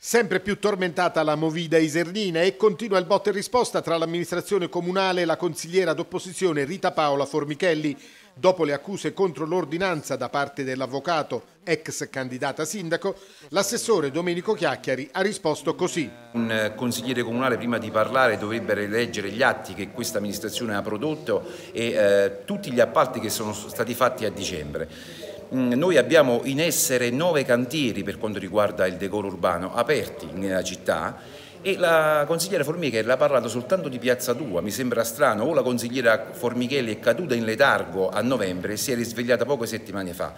Sempre più tormentata la movida isernina e continua il botte e risposta tra l'amministrazione comunale e la consigliera d'opposizione Rita Paola Formichelli. Dopo le accuse contro l'ordinanza da parte dell'avvocato, ex candidata sindaco, l'assessore Domenico Chiacchiari ha risposto così. Un consigliere comunale prima di parlare dovrebbe leggere gli atti che questa amministrazione ha prodotto e eh, tutti gli appalti che sono stati fatti a dicembre. Mm, noi abbiamo in essere nove cantieri per quanto riguarda il decoro urbano aperti nella città e la consigliera Formichelli ha parlato soltanto di Piazza 2, mi sembra strano, o la consigliera Formichelli è caduta in letargo a novembre e si è risvegliata poche settimane fa.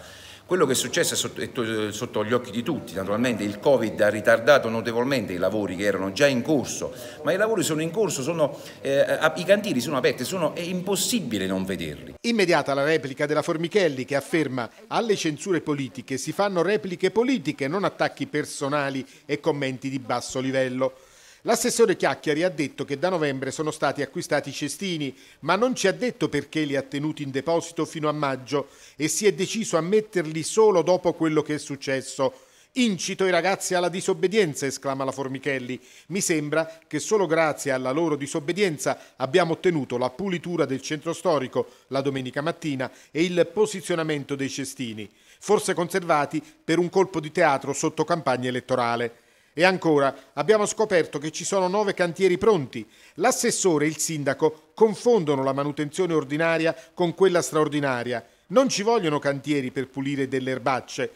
Quello che è successo è sotto, è sotto, gli occhi di tutti, naturalmente il Covid ha ritardato notevolmente i lavori che erano già in corso, ma i lavori sono in corso, sono, eh, i cantieri sono aperti, sono, è impossibile non vederli. Immediata la replica della Formichelli che afferma alle censure politiche si fanno repliche politiche, non attacchi personali e commenti di basso livello. L'assessore Chiacchiari ha detto che da novembre sono stati acquistati i cestini, ma non ci ha detto perché li ha tenuti in deposito fino a maggio e si è deciso a metterli solo dopo quello che è successo. Incito i ragazzi alla disobbedienza, esclama la Formichelli. Mi sembra che solo grazie alla loro disobbedienza abbiamo ottenuto la pulitura del centro storico la domenica mattina e il posizionamento dei cestini, forse conservati per un colpo di teatro sotto campagna elettorale. E ancora, abbiamo scoperto che ci sono nove cantieri pronti. L'assessore e il sindaco confondono la manutenzione ordinaria con quella straordinaria. Non ci vogliono cantieri per pulire delle erbacce.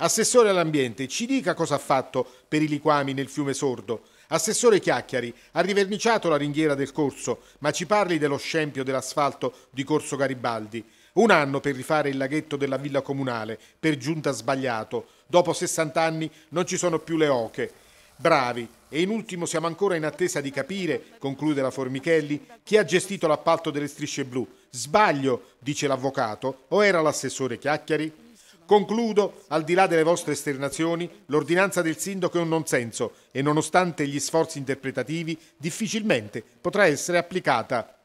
Assessore all'ambiente, ci dica cosa ha fatto per i liquami nel fiume Sordo. Assessore Chiacchiari, ha riverniciato la ringhiera del corso, ma ci parli dello scempio dell'asfalto di Corso Garibaldi. Un anno per rifare il laghetto della villa comunale, per giunta sbagliato. Dopo 60 anni non ci sono più le oche. Bravi. E in ultimo siamo ancora in attesa di capire, conclude la Formichelli, chi ha gestito l'appalto delle strisce blu. Sbaglio, dice l'avvocato, o era l'assessore Chiacchiari? Concludo, al di là delle vostre esternazioni, l'ordinanza del sindaco è un nonsenso e nonostante gli sforzi interpretativi difficilmente potrà essere applicata.